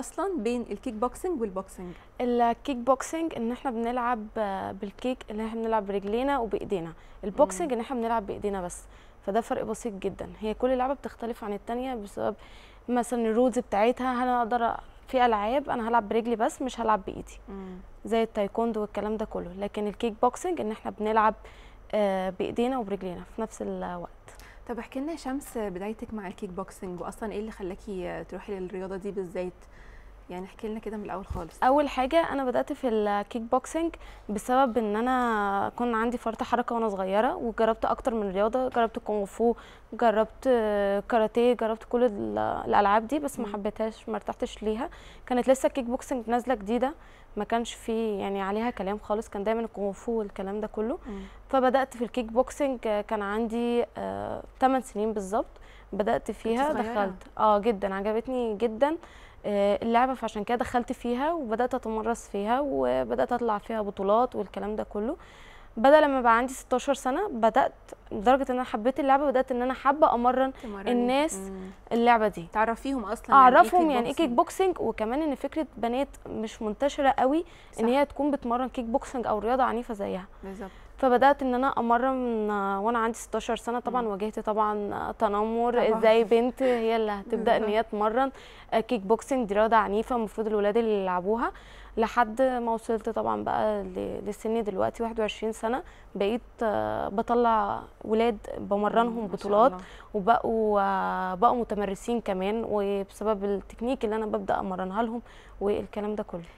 اصلا بين الكيك بوكسنج والبوكسنج الكيك بوكسنج ان احنا بنلعب بالكيك ان احنا بنلعب برجلينا وبايدينا البوكسنج ان احنا بنلعب بايدينا بس فده فرق بسيط جدا هي كل لعبه بتختلف عن الثانيه بسبب مثلا الرولز بتاعتها انا اقدر في العاب انا هلعب برجلي بس مش هلعب بايدي زي التايكوندو والكلام ده كله لكن الكيك بوكسنج ان احنا بنلعب آه، بايدينا وبرجلينا في نفس الوقت طب احكي لنا يا شمس بدايتك مع الكيك بوكسنج واصلا ايه اللي خلاكي تروحي للرياضه دي بالذات يعني احكي لنا كده من الاول خالص اول حاجه انا بدات في الكيك بوكسنج بسبب ان انا كنت عندي فرط حركه وانا صغيره وجربت اكتر من رياضه جربت كونغ فو جربت كاراتيه جربت كل الالعاب دي بس ما حبيتهاش ما ارتحتش ليها كانت لسه الكيك بوكسنج نازله جديده ما كانش فيه يعني عليها كلام خالص كان دايما الكونغ فو والكلام ده كله م. فبدات في الكيك بوكسنج كان عندي 8 آه، سنين بالظبط بدات فيها دخلت اه جدا عجبتني جدا آه، اللعبه فعشان كده دخلت فيها وبدات اتمرس فيها وبدات اطلع فيها بطولات والكلام ده كله بدا لما بقى عندي 16 سنه بدات لدرجه ان انا حبيت اللعبه بدات ان انا حابه امرن الناس مم. اللعبه دي تعرفيهم اصلا إيه اعرفهم يعني ايه كيك بوكسنج وكمان ان فكره بنات مش منتشره قوي صح. ان هي تكون بتمرن كيك بوكسنج او رياضه عنيفه زيها بالظبط فبدات ان انا امرن وانا عندي 16 سنه طبعا واجهت طبعا تنمر طبعا. ازاي بنت هي اللي هتبدا ان هي تمرن كيك آه، بوكسنج دي رياضه عنيفه المفروض الولاد اللي يلعبوها لحد ما وصلت طبعا بقى لسني دلوقتي 21 سنه بقيت آه، بطلع ولاد بمرنهم بطولات وبقوا آه، بقوا متمرسين كمان وبسبب التكنيك اللي انا ببدا امرنها لهم والكلام ده كله